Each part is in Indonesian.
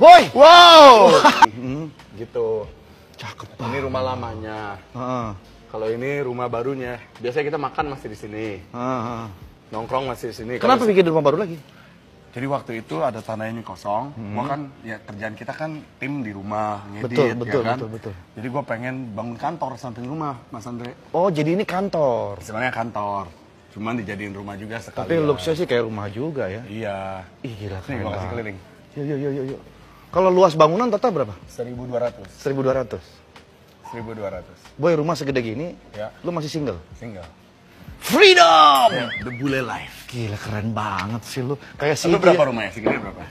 Woi. Wow. Hmm, gitu. Cakep banget. Ini rumah lamanya. uh Kalau ini rumah barunya. Biasanya kita makan masih di sini. uh Nongkrong masih di sini. Kenapa bikin rumah baru lagi? Jadi waktu itu ada tanah ini kosong, hmm. gua kan ya kerjaan kita kan tim di rumah, ngedit, betul, ya betul, kan? Betul, betul. Jadi gua pengen bangun kantor samping rumah, Mas Andre. Oh, jadi ini kantor. Sebenarnya kantor. Cuman dijadiin rumah juga sekali. Tapi luxury sih kayak rumah juga ya. Iya. Ih, gila keren. Nih, gua kasih keliling. Yuk, yuk, yuk, yuk. Kalau luas bangunan total berapa? 1200. 1200. 1200. Boy, rumah segede gini, ya. lu masih single? Single. Freedom! Ya, the Bule Life. Gila, keren banget sih lu. Kayak sih. Lu berapa rumahnya? Segede berapa?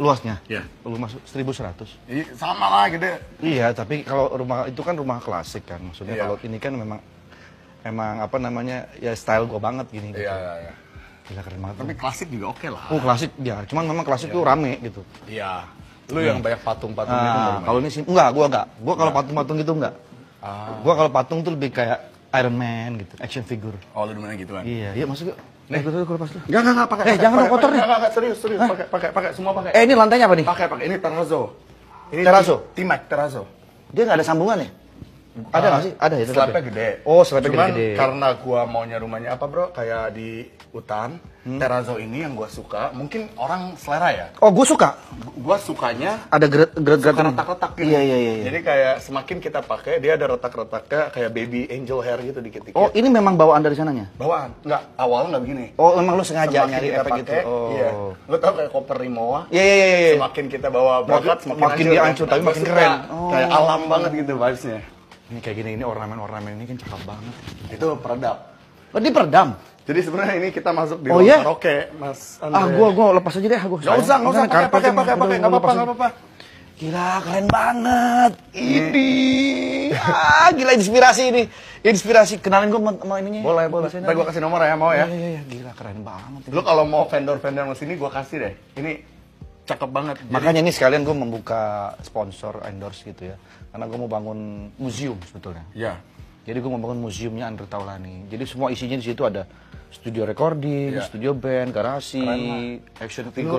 luasnya Iya. lu masuk 1100 Iya sama lah gede iya tapi kalau rumah itu kan rumah klasik kan maksudnya yeah. kalau ini kan memang emang apa namanya ya style gua banget gini gitu. Iya, iya, iya. Gila keren banget. Tapi klasik juga oke okay lah. Oh, klasik ya. Cuman memang klasik iya. tuh rame gitu. Iya. Lu yang hmm. banyak patung-patung gitu Nah, kalau ini sih enggak, gua enggak. Gua kalau patung-patung gitu enggak. Ah. Gua kalau patung tuh lebih kayak Iron Man gitu, action figure. Oh, lu dimana gitu kan? Iya, iya maksudnya. Nih, gue lepas lu. Enggak, enggak, enggak, pakai. Eh, jangan dong, kotor nih. Enggak, enggak, serius, serius. Pakai, pakai, pakai, semua pakai. Eh, ini lantainya apa nih? pakai, pakai. Ini terrazzo. Ini Terrazzo? T- terrazzo. Dia nggak ada sambungan ya? Ada nggak sih? Ada ya. Selapnya ya? gede. Oh, gede. Cuman gede. karena gua maunya rumahnya apa bro? Kayak di hutan. Hmm. Terrazzo ini yang gua suka. Mungkin orang selera ya. Oh, gua suka. Gua sukanya. Ada gerak-gerak retak-retak gitu. Iya, iya, iya. Jadi kayak semakin kita pakai, dia ada retak-retaknya kayak baby angel hair gitu dikit-dikit. Oh, ini memang bawaan dari sananya? Bawaan. Enggak. Awal nggak begini. Oh, emang lu sengaja semakin nyari efek gitu. Oh. Iya. Lu tau kayak koper Rimowa. Iya, iya, iya. iya. Semakin kita bawa bakat, semakin, dia hancur, tapi makin keren. Kayak oh. alam banget gitu vibesnya ini kayak gini ini ornamen-ornamen ini kan cakep banget itu peredam oh, ini peredam jadi sebenarnya ini kita masuk di oh, iya? karaoke mas ah, Andre. ah gua gua lepas aja deh gua nggak usah gak usah pakai pakai pakai pakai nggak apa-apa nggak apa-apa gila keren banget ini ah gila inspirasi ini inspirasi kenalin gue sama ininya boleh boleh nanti gue kasih nomor ya mau ya iya, iya iya gila keren banget lu kalau mau vendor vendor mesin ini gue kasih deh ini cakep banget. Jadi, Makanya ini sekalian gue membuka sponsor endorse gitu ya, karena gue mau bangun museum sebetulnya. Ya. Jadi gue mau bangun museumnya Andre Taulani. Jadi semua isinya di situ ada studio recording, ya. studio band, garasi, action figure.